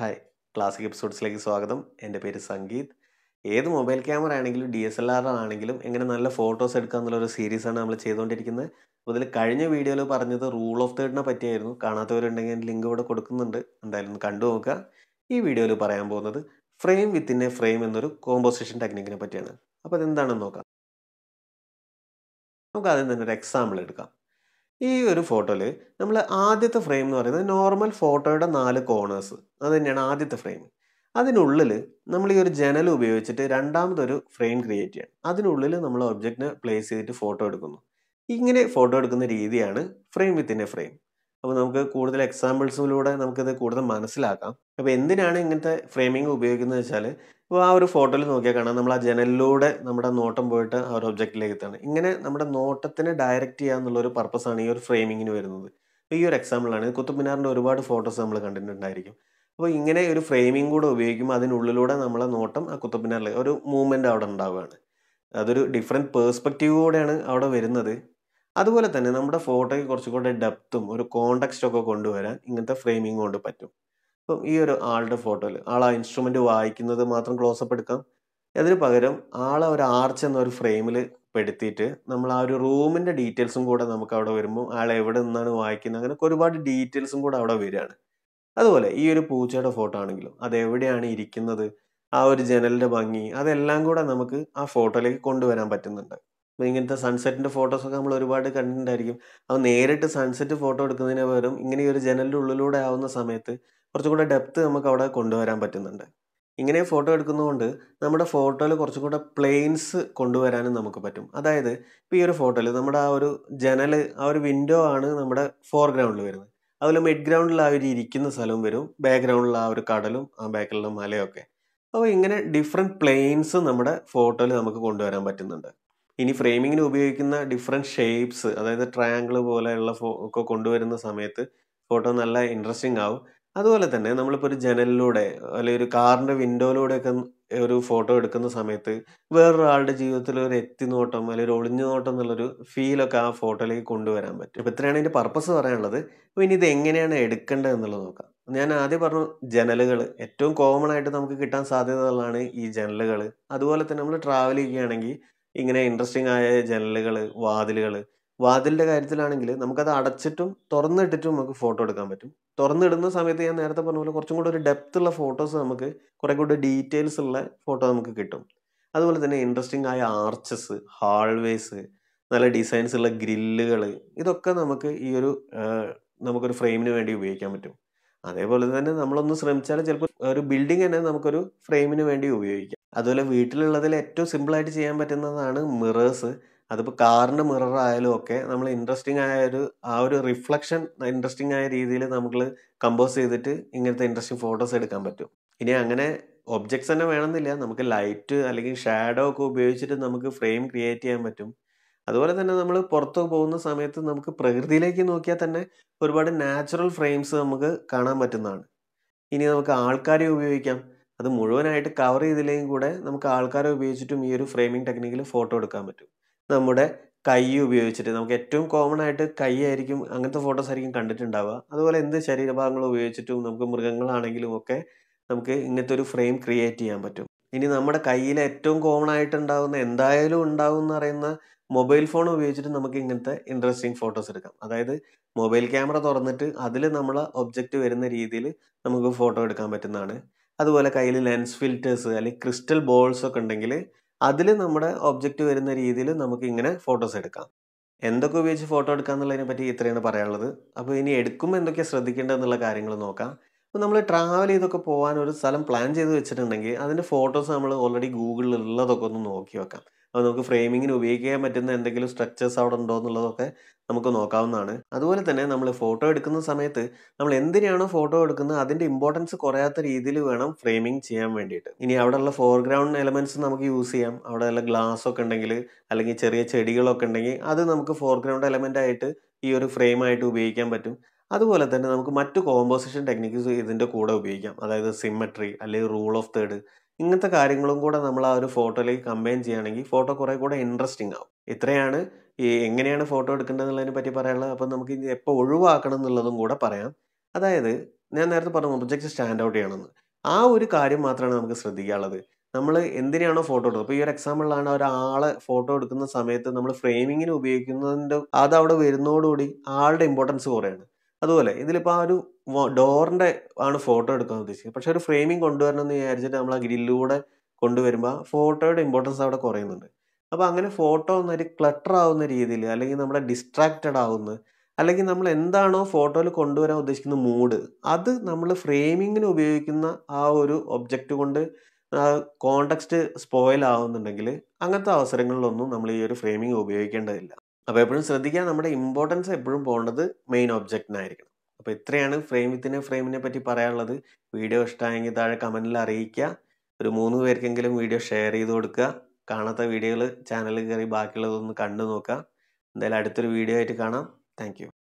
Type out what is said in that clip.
hi classic എപ്പിസോഡ്സിലേക്ക് സ്വാഗതം എൻ്റെ പേര് സംഗീത് ഏത് മൊബൈൽ ക്യാമറ ആണെങ്കിലും ഡി എസ് എൽ ആർ ആണെങ്കിലും എങ്ങനെ നല്ല ഫോട്ടോസ് എടുക്കുക എന്നുള്ളൊരു സീരീസാണ് നമ്മൾ ചെയ്തുകൊണ്ടിരിക്കുന്നത് അപ്പോൾ കഴിഞ്ഞ വീഡിയോയിൽ പറഞ്ഞത് റൂൾ ഓഫ് തേർഡിനെ പറ്റിയായിരുന്നു കാണാത്തവരുണ്ടെങ്കിൽ എൻ്റെ ലിങ്ക് ഇവിടെ കൊടുക്കുന്നുണ്ട് എന്തായാലും ഒന്ന് കണ്ടു നോക്കുക ഈ വീഡിയോയിൽ പറയാൻ പോകുന്നത് ഫ്രെയിം വിത്തിൻ എ ഫ്രെയിം എന്നൊരു കോമ്പോസിഷൻ ടെക്നിക്കിനെ പറ്റിയാണ് അപ്പോൾ അതെന്താണെന്ന് നോക്കാം നമുക്ക് ആദ്യം തന്നെ ഒരു എക്സാമ്പിൾ എടുക്കാം ഈ ഒരു ഫോട്ടോയിൽ നമ്മൾ ആദ്യത്തെ ഫ്രെയിം എന്ന് പറയുന്നത് നോർമൽ ഫോട്ടോയുടെ നാല് കോർണേഴ്സ് അത് തന്നെയാണ് ആദ്യത്തെ ഫ്രെയിം അതിനുള്ളിൽ നമ്മൾ ഈ ഒരു ജനൽ ഉപയോഗിച്ചിട്ട് രണ്ടാമതൊരു ഫ്രെയിം ക്രിയേറ്റ് ചെയ്യണം അതിനുള്ളിൽ നമ്മൾ ഒബ്ജക്റ്റിനെ പ്ലേസ് ചെയ്തിട്ട് ഫോട്ടോ എടുക്കുന്നു ഇങ്ങനെ ഫോട്ടോ എടുക്കുന്ന രീതിയാണ് ഫ്രെയിം വിത്തിൻ എ ഫ്രെയിം അപ്പോൾ നമുക്ക് കൂടുതൽ എക്സാമ്പിൾസിലൂടെ നമുക്കിത് കൂടുതൽ മനസ്സിലാക്കാം അപ്പോൾ എന്തിനാണ് ഇങ്ങനത്തെ ഫ്രെയിമിംഗ് ഉപയോഗിക്കുന്നത് വെച്ചാൽ ഇപ്പോൾ ആ ഒരു ഫോട്ടോയിൽ നോക്കിയാൽ കാണാം നമ്മൾ ആ ജനലിലൂടെ നമ്മുടെ നോട്ടം പോയിട്ട് ആ ഒരു ഒബ്ജക്റ്റിലേക്ക് എത്തണം ഇങ്ങനെ നമ്മുടെ നോട്ടത്തിനെ ഡയറക്റ്റ് ചെയ്യുക എന്നുള്ളൊരു പർപ്പസാണ് ഈ ഒരു ഫ്രെയിമിങ്ങിന് വരുന്നത് ഈ ഒരു എക്സാമ്പിളാണ് കുത്തബ് മിനാറിൻ്റെ ഒരുപാട് ഫോട്ടോസ് നമ്മൾ കണ്ടിട്ടുണ്ടായിരിക്കും അപ്പോൾ ഇങ്ങനെ ഒരു ഫ്രെയിമിംഗ് കൂടെ ഉപയോഗിക്കുമ്പോൾ അതിനുള്ളിലൂടെ നമ്മളെ നോട്ടം ആ കുത്തബ് മിനാറിലെ ഒരു മൂവ്മെൻറ്റ് അവിടെ ഉണ്ടാവുകയാണ് അതൊരു ഡിഫറെൻറ്റ് പേഴ്സ്പെക്റ്റീവ് കൂടെയാണ് അവിടെ വരുന്നത് അതുപോലെ തന്നെ നമ്മുടെ ഫോട്ടോയ്ക്ക് കൂടെ ഡെപ്തും ഒരു കോണ്ടക്സ്റ്റും ഒക്കെ കൊണ്ടുവരാൻ ഇങ്ങനത്തെ ഫ്രെയിമിംഗ് കൊണ്ട് പറ്റും ഇപ്പം ഈ ഒരു ആളുടെ ഫോട്ടോയിൽ ആൾ ആ ഇൻസ്ട്രുമെൻ്റ് വായിക്കുന്നത് മാത്രം ക്ലോസപ്പ് എടുക്കാം അതിന് പകരം ആളെ ഒരു ആർച്ച് എന്നൊരു ഫ്രെയിമിൽ പെടുത്തിയിട്ട് നമ്മൾ ആ ഒരു റൂമിൻ്റെ ഡീറ്റെയിൽസും കൂടെ നമുക്ക് അവിടെ വരുമ്പോൾ ആൾ എവിടെ നിന്നാണ് വായിക്കുന്നത് അങ്ങനെ ഒരുപാട് ഡീറ്റെയിൽസും കൂടെ അവിടെ വരികയാണ് അതുപോലെ ഈ ഒരു പൂച്ചയുടെ ഫോട്ടോ ആണെങ്കിലും അത് എവിടെയാണ് ഇരിക്കുന്നത് ആ ഒരു ജനലിൻ്റെ ഭംഗി അതെല്ലാം കൂടെ നമുക്ക് ആ ഫോട്ടോയിലേക്ക് കൊണ്ടുവരാൻ പറ്റുന്നുണ്ട് ഇങ്ങനത്തെ സൺസെറ്റിൻ്റെ ഫോട്ടോസൊക്കെ നമ്മൾ ഒരുപാട് കണ്ടിട്ടുണ്ടായിരിക്കും അത് നേരിട്ട് സൺസെറ്റ് ഫോട്ടോ എടുക്കുന്നതിന് പകരം ഇങ്ങനെ ഒരു ജനലിൻ്റെ ഉള്ളിലൂടെ ആവുന്ന സമയത്ത് കുറച്ചും കൂടെ ഡെപ്ത് നമുക്ക് അവിടെ കൊണ്ടുവരാൻ പറ്റുന്നുണ്ട് ഇങ്ങനെ ഫോട്ടോ എടുക്കുന്നതുകൊണ്ട് നമ്മുടെ ഫോട്ടോയിൽ കുറച്ചും കൂടെ പ്ലെയിൻസ് കൊണ്ടുവരാനും നമുക്ക് പറ്റും അതായത് ഇപ്പോൾ ഈ ഒരു ഫോട്ടോയിൽ നമ്മുടെ ആ ഒരു ജനൽ ആ ഒരു വിൻഡോ ആണ് നമ്മുടെ ഫോർഗ്രൗണ്ടിൽ വരുന്നത് അതുപോലെ മിഡ് ഗ്രൗണ്ടിൽ ആ ഒരു ഇരിക്കുന്ന സ്ഥലവും വരും ബാക്ക്ഗ്രൗണ്ടിൽ ആ ഒരു കടലും ആ ബാക്കിലുള്ള മലയൊക്കെ അപ്പോൾ ഇങ്ങനെ ഡിഫറെൻറ്റ് പ്ലെയിൻസ് നമ്മുടെ ഫോട്ടോയിൽ നമുക്ക് കൊണ്ടുവരാൻ പറ്റുന്നുണ്ട് ഇനി ഫ്രെയിമിങ്ങിന് ഉപയോഗിക്കുന്ന ഡിഫറെൻറ്റ് ഷേപ്സ് അതായത് ട്രയാങ്കിൾ പോലെയുള്ള ഫോ ഒക്കെ കൊണ്ടുവരുന്ന സമയത്ത് ഫോട്ടോ നല്ല ഇൻട്രസ്റ്റിംഗ് ആവും അതുപോലെ തന്നെ നമ്മളിപ്പോൾ ഒരു ജനലിലൂടെ അല്ലെങ്കിൽ ഒരു കാറിൻ്റെ ഒക്കെ ഒരു ഫോട്ടോ എടുക്കുന്ന സമയത്ത് വേറൊരാളുടെ ജീവിതത്തിൽ ഒരു എത്തിനോട്ടം അല്ലെങ്കിൽ ഒരു ഒളിഞ്ഞുനോട്ടം എന്നുള്ളൊരു ഫീലൊക്കെ ആ ഫോട്ടോയിലേക്ക് കൊണ്ടുവരാൻ പറ്റും അപ്പോൾ ഇത്രയാണ് ഇതിൻ്റെ പർപ്പസ് പറയാനുള്ളത് അപ്പോൾ ഇനി ഇത് എങ്ങനെയാണ് എടുക്കേണ്ടത് എന്നുള്ളത് നോക്കാം ഞാൻ ആദ്യം പറഞ്ഞു ജനലുകൾ ഏറ്റവും കോമൺ ആയിട്ട് നമുക്ക് കിട്ടാൻ സാധ്യതകളാണ് ഈ ജനലുകൾ അതുപോലെ തന്നെ നമ്മൾ ട്രാവൽ ചെയ്യുകയാണെങ്കിൽ ഇങ്ങനെ ഇൻട്രസ്റ്റിംഗ് ആയ ജനലുകൾ വാതിലുകൾ വാതിലിൻ്റെ കാര്യത്തിലാണെങ്കിൽ നമുക്കത് അടച്ചിട്ടും തുറന്നിട്ടിട്ടും നമുക്ക് ഫോട്ടോ എടുക്കാൻ പറ്റും തുറന്നിടുന്ന സമയത്ത് ഞാൻ നേരത്തെ പറഞ്ഞ പോലെ കുറച്ചും കൂടെ ഒരു ഡെപ്ത് ഉള്ള ഫോട്ടോസ് നമുക്ക് കുറേ കൂടി ഡീറ്റെയിൽസ് ഉള്ള ഫോട്ടോ നമുക്ക് കിട്ടും അതുപോലെ തന്നെ ഇൻട്രസ്റ്റിംഗ് ആയ ആർച്ചസ് ഹാൾവേസ് നല്ല ഡിസൈൻസ് ഉള്ള ഗ്രില്ലുകൾ ഇതൊക്കെ നമുക്ക് ഈ ഒരു നമുക്കൊരു ഫ്രെയിമിന് വേണ്ടി ഉപയോഗിക്കാൻ പറ്റും അതേപോലെ തന്നെ നമ്മളൊന്ന് ശ്രമിച്ചാൽ ചിലപ്പോൾ ഒരു ബിൽഡിംഗ് തന്നെ നമുക്കൊരു ഫ്രെയിമിന് വേണ്ടി ഉപയോഗിക്കാം അതുപോലെ വീട്ടിലുള്ളതിൽ ഏറ്റവും സിമ്പിളായിട്ട് ചെയ്യാൻ പറ്റുന്നതാണ് മിറേഴ്സ് അതിപ്പോൾ കാറിൻ്റെ മിറർ ആയാലും ഒക്കെ നമ്മൾ ഇൻട്രസ്റ്റിംഗ് ആയ ഒരു ആ ഒരു റിഫ്ലക്ഷൻ ഇൻട്രസ്റ്റിംഗ് ആയ രീതിയിൽ നമ്മൾ കമ്പോസ് ചെയ്തിട്ട് ഇങ്ങനത്തെ ഇൻട്രസ്റ്റിംഗ് ഫോട്ടോസ് എടുക്കാൻ പറ്റും ഇനി അങ്ങനെ ഒബ്ജക്ട്സ് തന്നെ വേണമെന്നില്ല നമുക്ക് ലൈറ്റ് അല്ലെങ്കിൽ ഷാഡോ ഒക്കെ ഉപയോഗിച്ചിട്ട് നമുക്ക് ഫ്രെയിം ക്രിയേറ്റ് ചെയ്യാൻ പറ്റും അതുപോലെ തന്നെ നമ്മൾ പുറത്തു പോകുന്ന സമയത്ത് നമുക്ക് പ്രകൃതിയിലേക്ക് നോക്കിയാൽ തന്നെ ഒരുപാട് നാച്ചുറൽ ഫ്രെയിംസ് നമുക്ക് കാണാൻ പറ്റുന്നതാണ് ഇനി നമുക്ക് ആൾക്കാരെ ഉപയോഗിക്കാം അത് മുഴുവനായിട്ട് കവർ ചെയ്തില്ലെങ്കിൽ കൂടെ നമുക്ക് ആൾക്കാരെ ഉപയോഗിച്ചിട്ടും ഈ ഒരു ഫ്രെയിമിംഗ് ടെക്നിക്കിൽ ഫോട്ടോ എടുക്കാൻ പറ്റും നമ്മുടെ കൈ ഉപയോഗിച്ചിട്ട് നമുക്ക് ഏറ്റവും കോമൺ ആയിട്ട് കൈ ആയിരിക്കും അങ്ങനത്തെ ഫോട്ടോസ് ആയിരിക്കും കണ്ടിട്ടുണ്ടാവുക അതുപോലെ എന്ത് ശരീരഭാഗങ്ങൾ ഉപയോഗിച്ചിട്ടും നമുക്ക് മൃഗങ്ങളാണെങ്കിലും ഒക്കെ നമുക്ക് ഇങ്ങനത്തെ ഒരു ഫ്രെയിം ക്രിയേറ്റ് ചെയ്യാൻ പറ്റും ഇനി നമ്മുടെ കയ്യിൽ ഏറ്റവും കോമൺ ആയിട്ട് ഉണ്ടാകുന്ന എന്തായാലും ഉണ്ടാവും എന്ന് പറയുന്ന മൊബൈൽ ഫോൺ ഉപയോഗിച്ചിട്ട് നമുക്ക് ഇങ്ങനത്തെ ഇൻട്രസ്റ്റിംഗ് ഫോട്ടോസ് എടുക്കാം അതായത് മൊബൈൽ ക്യാമറ തുറന്നിട്ട് അതിൽ നമ്മൾ ഒബ്ജക്റ്റ് വരുന്ന രീതിയിൽ നമുക്ക് ഫോട്ടോ എടുക്കാൻ പറ്റുന്നതാണ് അതുപോലെ കയ്യിൽ ലെൻസ് ഫിൽറ്റേഴ്സ് അല്ലെങ്കിൽ ക്രിസ്റ്റൽ ബോൾസ് ഒക്കെ ഉണ്ടെങ്കിൽ അതിൽ നമ്മുടെ ഒബ്ജക്റ്റ് വരുന്ന രീതിയിൽ നമുക്ക് ഇങ്ങനെ ഫോട്ടോസ് എടുക്കാം എന്തൊക്കെ ഉപയോഗിച്ച് ഫോട്ടോ എടുക്കുക എന്നുള്ളതിനെ പറ്റി ഇത്രയാണ് പറയാനുള്ളത് അപ്പോൾ ഇനി എടുക്കുമ്പോൾ എന്തൊക്കെയാണ് ശ്രദ്ധിക്കേണ്ടതെന്നുള്ള കാര്യങ്ങൾ നോക്കാം നമ്മൾ ട്രാവൽ ചെയ്തൊക്കെ പോകാൻ ഒരു സ്ഥലം പ്ലാൻ ചെയ്ത് വെച്ചിട്ടുണ്ടെങ്കിൽ അതിൻ്റെ ഫോട്ടോസ് നമ്മൾ ഓൾറെഡി ഗൂഗിളിൽ ഉള്ളതൊക്കെ ഒന്ന് നോക്കി വെക്കാം അത് നമുക്ക് ഫ്രെയിമിങ്ങിന് ഉപയോഗിക്കാൻ പറ്റുന്ന എന്തെങ്കിലും സ്ട്രക്ചേഴ്സ് അവിടെ ഉണ്ടോ എന്നുള്ളതൊക്കെ നമുക്ക് നോക്കാവുന്നതാണ് അതുപോലെ തന്നെ നമ്മൾ ഫോട്ടോ എടുക്കുന്ന സമയത്ത് നമ്മൾ എന്തിനാണോ ഫോട്ടോ എടുക്കുന്നത് അതിൻ്റെ ഇമ്പോർട്ടൻസ് കുറയാത്ത രീതിയിൽ വേണം ഫ്രെയിമിങ് ചെയ്യാൻ വേണ്ടിയിട്ട് ഇനി അവിടെയുള്ള ഫോർഗ്രൗണ്ട് എലമെൻറ്റ്സ് നമുക്ക് യൂസ് ചെയ്യാം അവിടെയുള്ള ഗ്ലാസ് ഒക്കെ ഉണ്ടെങ്കിൽ അല്ലെങ്കിൽ ചെറിയ ചെടികളൊക്കെ ഉണ്ടെങ്കിൽ അത് നമുക്ക് ഫോർഗ്രൗണ്ട് എലമെൻ്റ് ആയിട്ട് ഈ ഒരു ഫ്രെയിമായിട്ട് ഉപയോഗിക്കാൻ പറ്റും അതുപോലെ തന്നെ നമുക്ക് മറ്റു കോമ്പോസിഷൻ ടെക്നിക്സ് ഇതിൻ്റെ കൂടെ ഉപയോഗിക്കാം അതായത് സിമ്മട്രി അല്ലെങ്കിൽ റൂൾ ഓഫ് തേർഡ് ഇങ്ങനത്തെ കാര്യങ്ങളും കൂടെ നമ്മൾ ആ ഒരു ഫോട്ടോയിലേക്ക് കമ്പയിൻ ചെയ്യുകയാണെങ്കിൽ ഫോട്ടോ കുറേ കൂടെ ഇൻട്രസ്റ്റിംഗ് ആവും ഇത്രയാണ് ഈ എങ്ങനെയാണ് ഫോട്ടോ എടുക്കേണ്ടതെന്നുള്ളതിനെ പറ്റി പറയാനുള്ളത് അപ്പം നമുക്ക് ഇനി എപ്പോൾ ഒഴിവാക്കണം എന്നുള്ളതും കൂടെ പറയാം അതായത് ഞാൻ നേരത്തെ പറഞ്ഞു ഒബ്ജക്റ്റ് സ്റ്റാൻഡ് ഔട്ട് ചെയ്യണമെന്ന് ആ ഒരു കാര്യം മാത്രമാണ് നമുക്ക് ശ്രദ്ധിക്കാനുള്ളത് നമ്മൾ എന്തിനാണോ ഫോട്ടോ എടുക്കുന്നത് അപ്പോൾ ഈ ഒരു എക്സാമ്പിളിലാണ് ഒരാളെ ഫോട്ടോ എടുക്കുന്ന സമയത്ത് നമ്മൾ ഫ്രെയിമിങ്ങിന് ഉപയോഗിക്കുന്നതിൻ്റെ അത് അവിടെ വരുന്നതോടുകൂടി ആളുടെ ഇമ്പോർട്ടൻസ് കുറയാണ് അതുപോലെ ഇതിലിപ്പോൾ ആ ഒരു ഡോറിൻ്റെ ആണ് ഫോട്ടോ എടുക്കാൻ ഉദ്ദേശിക്കുന്നത് പക്ഷേ ഒരു ഫ്രെയിമിംഗ് കൊണ്ടുവരണം എന്ന് വിചാരിച്ചിട്ട് നമ്മൾ ആ ഗ്രില്ലിലൂടെ കൊണ്ടുവരുമ്പോൾ ഫോട്ടോയുടെ ഇമ്പോർട്ടൻസ് അവിടെ കുറയുന്നുണ്ട് അപ്പോൾ അങ്ങനെ ഫോട്ടോ ഒന്നൊരു ക്ലട്ടർ ആവുന്ന രീതിയിൽ അല്ലെങ്കിൽ നമ്മളെ ഡിസ്ട്രാക്റ്റഡ് ആവുന്ന അല്ലെങ്കിൽ നമ്മൾ എന്താണോ ഫോട്ടോയിൽ കൊണ്ടുവരാൻ ഉദ്ദേശിക്കുന്ന മൂഡ് അത് നമ്മൾ ഫ്രെയിമിങ്ങിന് ഉപയോഗിക്കുന്ന ആ ഒരു ഒബ്ജക്റ്റ് കൊണ്ട് കോണ്ടക്സ്റ്റ് സ്പോയിൽ ആവുന്നുണ്ടെങ്കിൽ അങ്ങനത്തെ അവസരങ്ങളിലൊന്നും നമ്മൾ ഈ ഒരു ഫ്രെയിമിംഗ് ഉപയോഗിക്കേണ്ടതില്ല അപ്പോൾ എപ്പോഴും ശ്രദ്ധിക്കുക നമ്മുടെ ഇമ്പോർട്ടൻസ് എപ്പോഴും പോകേണ്ടത് മെയിൻ ഒബ്ജക്റ്റിനായിരിക്കണം അപ്പോൾ ഇത്രയാണ് ഫ്രെയിം വിത്തിനെ ഫ്രെയിമിനെ പറ്റി പറയാനുള്ളത് വീഡിയോ ഇഷ്ടമായെങ്കിൽ താഴെ കമൻറ്റിൽ അറിയിക്കുക ഒരു മൂന്ന് പേർക്കെങ്കിലും വീഡിയോ ഷെയർ ചെയ്ത് കൊടുക്കുക കാണാത്ത വീഡിയോകൾ ചാനലിൽ കയറി ബാക്കിയുള്ളതൊന്ന് കണ്ടു നോക്കുക എന്തായാലും അടുത്തൊരു വീഡിയോ ആയിട്ട് കാണാം താങ്ക്